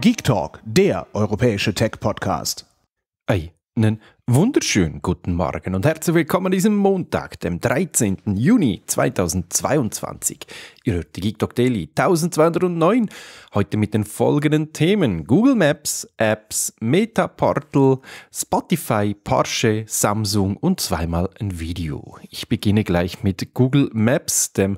Geek Talk, der europäische Tech-Podcast. Einen wunderschönen guten Morgen und herzlich willkommen an diesem Montag, dem 13. Juni 2022. Ihr hört die Geek Talk Daily 1209, heute mit den folgenden Themen. Google Maps, Apps, Meta Portal, Spotify, Porsche, Samsung und zweimal ein Video. Ich beginne gleich mit Google Maps, dem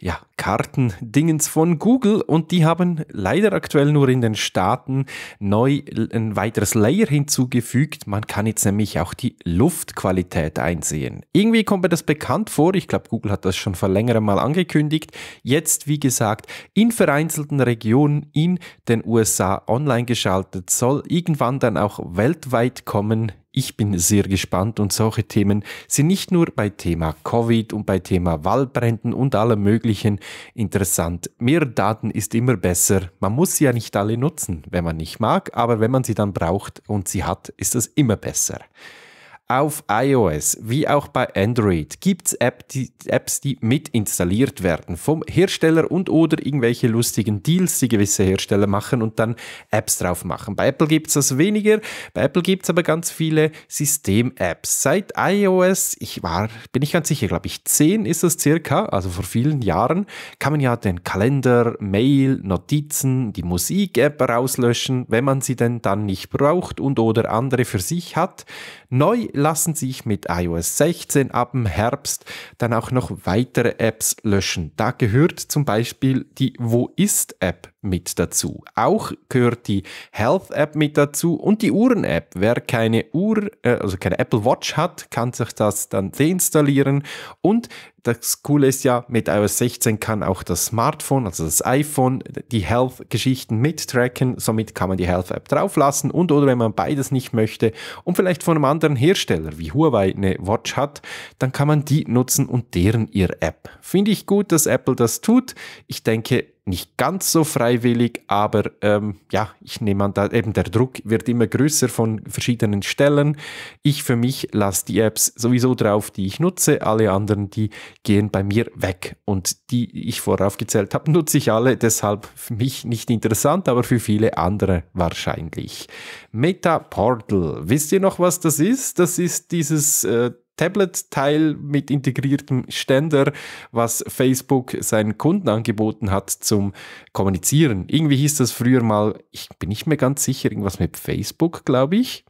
ja, Kartendingens von Google und die haben leider aktuell nur in den Staaten neu ein weiteres Layer hinzugefügt. Man kann jetzt nämlich auch die Luftqualität einsehen. Irgendwie kommt mir das bekannt vor. Ich glaube, Google hat das schon vor längerem mal angekündigt. Jetzt, wie gesagt, in vereinzelten Regionen in den USA online geschaltet, soll irgendwann dann auch weltweit kommen ich bin sehr gespannt und solche Themen sind nicht nur bei Thema Covid und bei Thema Waldbränden und allem Möglichen interessant. Mehr Daten ist immer besser. Man muss sie ja nicht alle nutzen, wenn man nicht mag, aber wenn man sie dann braucht und sie hat, ist das immer besser. Auf iOS wie auch bei Android gibt es App, die, Apps, die mit installiert werden vom Hersteller und oder irgendwelche lustigen Deals, die gewisse Hersteller machen und dann Apps drauf machen. Bei Apple gibt es das weniger, bei Apple gibt es aber ganz viele System-Apps. Seit iOS, ich war, bin ich ganz sicher, glaube ich, 10 ist das circa, also vor vielen Jahren, kann man ja den Kalender, Mail, Notizen, die Musik-App rauslöschen, wenn man sie denn dann nicht braucht und oder andere für sich hat. Neu lassen sich mit iOS 16 ab dem Herbst dann auch noch weitere Apps löschen. Da gehört zum Beispiel die Wo ist App mit dazu. Auch gehört die Health App mit dazu und die Uhren App. Wer keine Uhr, äh, also keine Apple Watch hat, kann sich das dann deinstallieren und das Coole ist ja, mit iOS 16 kann auch das Smartphone, also das iPhone, die Health-Geschichten mittracken. Somit kann man die Health-App drauflassen und oder wenn man beides nicht möchte und vielleicht von einem anderen Hersteller wie Huawei eine Watch hat, dann kann man die nutzen und deren ihre App. Finde ich gut, dass Apple das tut. Ich denke, nicht ganz so freiwillig, aber ähm, ja, ich nehme an, da eben der Druck wird immer größer von verschiedenen Stellen. Ich für mich lasse die Apps sowieso drauf, die ich nutze. Alle anderen, die gehen bei mir weg. Und die ich voraufgezählt habe, nutze ich alle. Deshalb für mich nicht interessant, aber für viele andere wahrscheinlich. Meta Portal. Wisst ihr noch, was das ist? Das ist dieses äh, Tablet-Teil mit integriertem Ständer, was Facebook seinen Kunden angeboten hat zum Kommunizieren. Irgendwie hieß das früher mal, ich bin nicht mehr ganz sicher, irgendwas mit Facebook, glaube ich.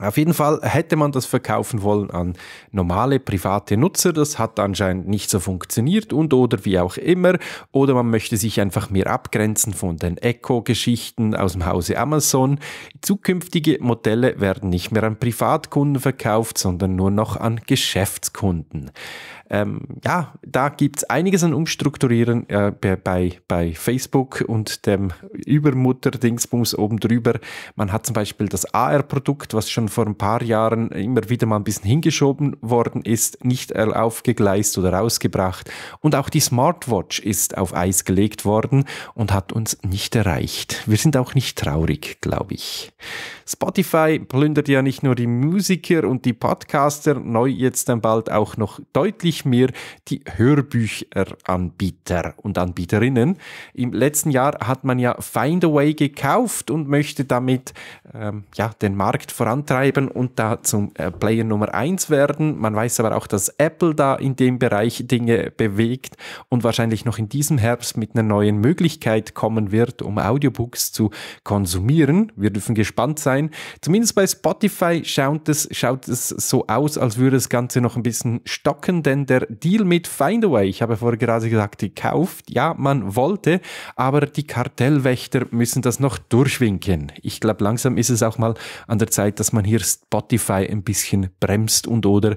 Auf jeden Fall hätte man das verkaufen wollen an normale private Nutzer. Das hat anscheinend nicht so funktioniert und oder wie auch immer. Oder man möchte sich einfach mehr abgrenzen von den echo geschichten aus dem Hause Amazon. Zukünftige Modelle werden nicht mehr an Privatkunden verkauft, sondern nur noch an Geschäftskunden ähm, ja, da gibt es einiges an Umstrukturieren äh, bei, bei Facebook und dem Übermutter-Dingsbums oben drüber. Man hat zum Beispiel das AR-Produkt, was schon vor ein paar Jahren immer wieder mal ein bisschen hingeschoben worden ist, nicht aufgegleist oder rausgebracht. Und auch die Smartwatch ist auf Eis gelegt worden und hat uns nicht erreicht. Wir sind auch nicht traurig, glaube ich. Spotify plündert ja nicht nur die Musiker und die Podcaster, neu jetzt dann bald auch noch deutlich ich mir die Hörbücheranbieter und Anbieterinnen. Im letzten Jahr hat man ja Findaway gekauft und möchte damit ähm, ja, den Markt vorantreiben und da zum äh, Player Nummer 1 werden. Man weiß aber auch, dass Apple da in dem Bereich Dinge bewegt und wahrscheinlich noch in diesem Herbst mit einer neuen Möglichkeit kommen wird, um Audiobooks zu konsumieren. Wir dürfen gespannt sein. Zumindest bei Spotify schaut es, schaut es so aus, als würde das Ganze noch ein bisschen stocken, denn der der Deal mit Findaway. Ich habe vorher gerade gesagt, gekauft. Ja, man wollte, aber die Kartellwächter müssen das noch durchwinken. Ich glaube, langsam ist es auch mal an der Zeit, dass man hier Spotify ein bisschen bremst und oder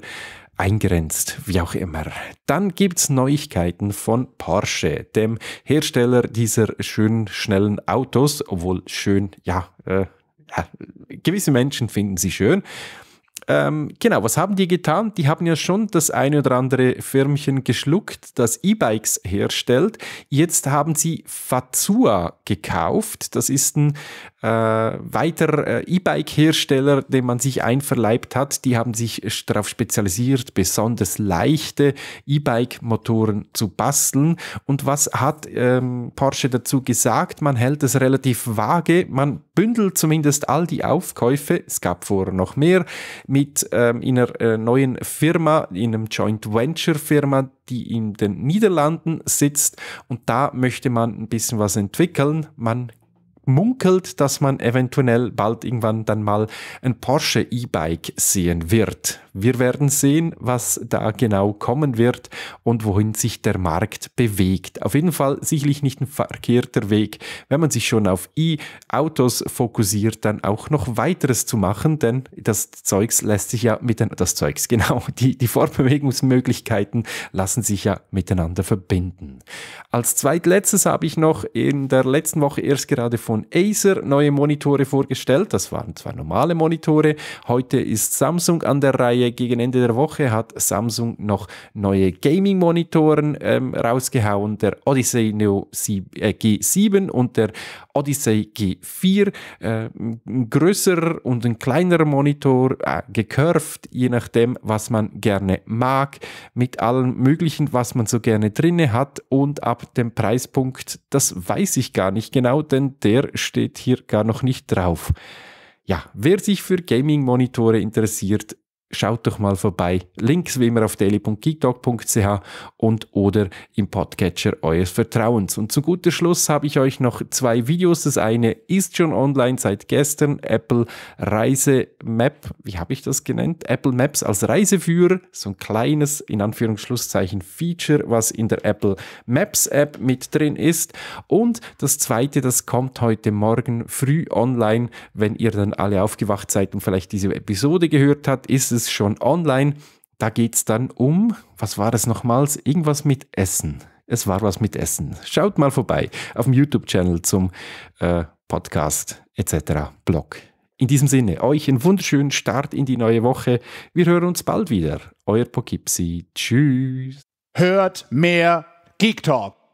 eingrenzt, wie auch immer. Dann gibt es Neuigkeiten von Porsche, dem Hersteller dieser schönen, schnellen Autos, obwohl schön, ja, äh, ja gewisse Menschen finden sie schön ähm, genau, was haben die getan? Die haben ja schon das eine oder andere Firmchen geschluckt, das E-Bikes herstellt. Jetzt haben sie Fazua gekauft. Das ist ein äh, weiterer äh, E-Bike-Hersteller, den man sich einverleibt hat. Die haben sich darauf spezialisiert, besonders leichte E-Bike-Motoren zu basteln. Und was hat ähm, Porsche dazu gesagt? Man hält es relativ vage. Man bündelt zumindest all die Aufkäufe. Es gab vorher noch mehr mit ähm, einer äh, neuen Firma, in einem Joint Venture Firma, die in den Niederlanden sitzt. Und da möchte man ein bisschen was entwickeln. Man munkelt, dass man eventuell bald irgendwann dann mal ein Porsche E-Bike sehen wird. Wir werden sehen, was da genau kommen wird und wohin sich der Markt bewegt. Auf jeden Fall sicherlich nicht ein verkehrter Weg, wenn man sich schon auf E-Autos fokussiert, dann auch noch weiteres zu machen, denn das Zeugs lässt sich ja mit das Zeugs, genau, die, die Fortbewegungsmöglichkeiten lassen sich ja miteinander verbinden. Als zweitletztes habe ich noch in der letzten Woche erst gerade von von Acer neue Monitore vorgestellt. Das waren zwar normale Monitore. Heute ist Samsung an der Reihe. Gegen Ende der Woche hat Samsung noch neue Gaming-Monitoren ähm, rausgehauen. Der Odyssey Neo äh, G7 und der Odyssey G4. Äh, ein größerer und ein kleinerer Monitor, äh, gekurvt, je nachdem, was man gerne mag, mit allem Möglichen, was man so gerne drinne hat und ab dem Preispunkt, das weiß ich gar nicht genau, denn der aber steht hier gar noch nicht drauf. Ja, wer sich für Gaming-Monitore interessiert, schaut doch mal vorbei. Links wie immer auf daily.geekdog.ch und oder im Podcatcher eures Vertrauens. Und zu guter Schluss habe ich euch noch zwei Videos. Das eine ist schon online seit gestern. Apple Reise Map, wie habe ich das genannt? Apple Maps als Reiseführer, so ein kleines, in Anführungsschlusszeichen, Feature, was in der Apple Maps App mit drin ist. Und das zweite, das kommt heute Morgen früh online, wenn ihr dann alle aufgewacht seid und vielleicht diese Episode gehört habt, ist es ist schon online. Da geht es dann um, was war das nochmals? Irgendwas mit Essen. Es war was mit Essen. Schaut mal vorbei auf dem YouTube-Channel zum äh, Podcast etc. Blog. In diesem Sinne, euch einen wunderschönen Start in die neue Woche. Wir hören uns bald wieder. Euer Pokipsi. Tschüss. Hört mehr Geek Talk.